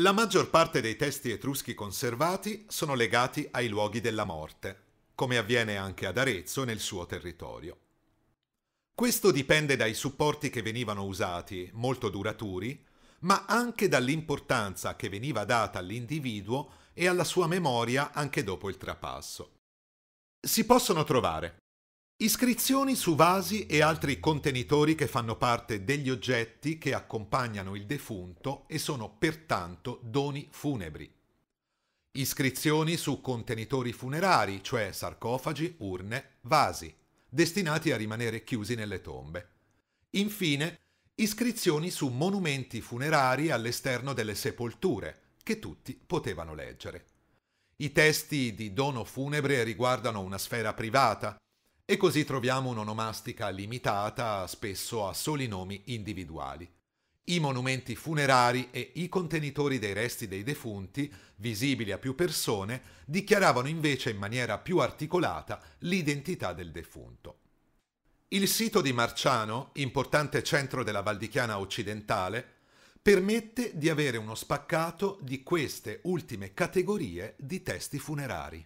La maggior parte dei testi etruschi conservati sono legati ai luoghi della morte, come avviene anche ad Arezzo nel suo territorio. Questo dipende dai supporti che venivano usati, molto duraturi, ma anche dall'importanza che veniva data all'individuo e alla sua memoria anche dopo il trapasso. Si possono trovare Iscrizioni su vasi e altri contenitori che fanno parte degli oggetti che accompagnano il defunto e sono pertanto doni funebri. Iscrizioni su contenitori funerari, cioè sarcofagi, urne, vasi, destinati a rimanere chiusi nelle tombe. Infine, iscrizioni su monumenti funerari all'esterno delle sepolture, che tutti potevano leggere. I testi di dono funebre riguardano una sfera privata, e così troviamo un'onomastica limitata spesso a soli nomi individuali. I monumenti funerari e i contenitori dei resti dei defunti, visibili a più persone, dichiaravano invece in maniera più articolata l'identità del defunto. Il sito di Marciano, importante centro della Valdichiana occidentale, permette di avere uno spaccato di queste ultime categorie di testi funerari.